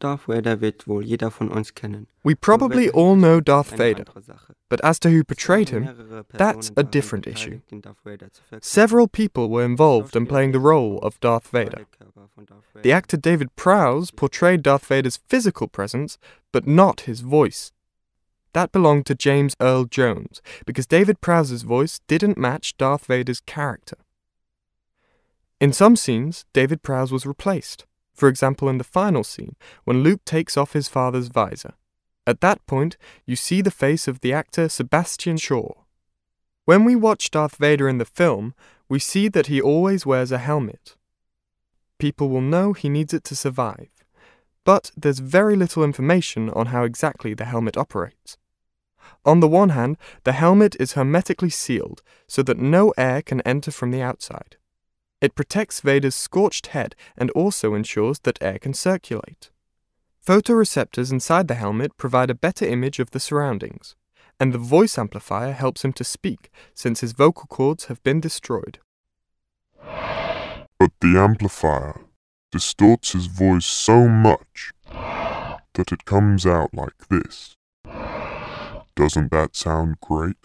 Darth Vader wird wohl jeder von uns kennen. We probably all know Darth Vader, but as to who portrayed him, that's a different issue. Several people were involved in playing the role of Darth Vader. The actor David Prowse portrayed Darth Vader's physical presence, but not his voice. That belonged to James Earl Jones, because David Prowse's voice didn't match Darth Vader's character. In some scenes, David Prowse was replaced for example in the final scene, when Luke takes off his father's visor. At that point, you see the face of the actor Sebastian Shaw. When we watch Darth Vader in the film, we see that he always wears a helmet. People will know he needs it to survive, but there's very little information on how exactly the helmet operates. On the one hand, the helmet is hermetically sealed so that no air can enter from the outside. It protects Vader's scorched head and also ensures that air can circulate. Photoreceptors inside the helmet provide a better image of the surroundings, and the voice amplifier helps him to speak since his vocal cords have been destroyed. But the amplifier distorts his voice so much that it comes out like this. Doesn't that sound great?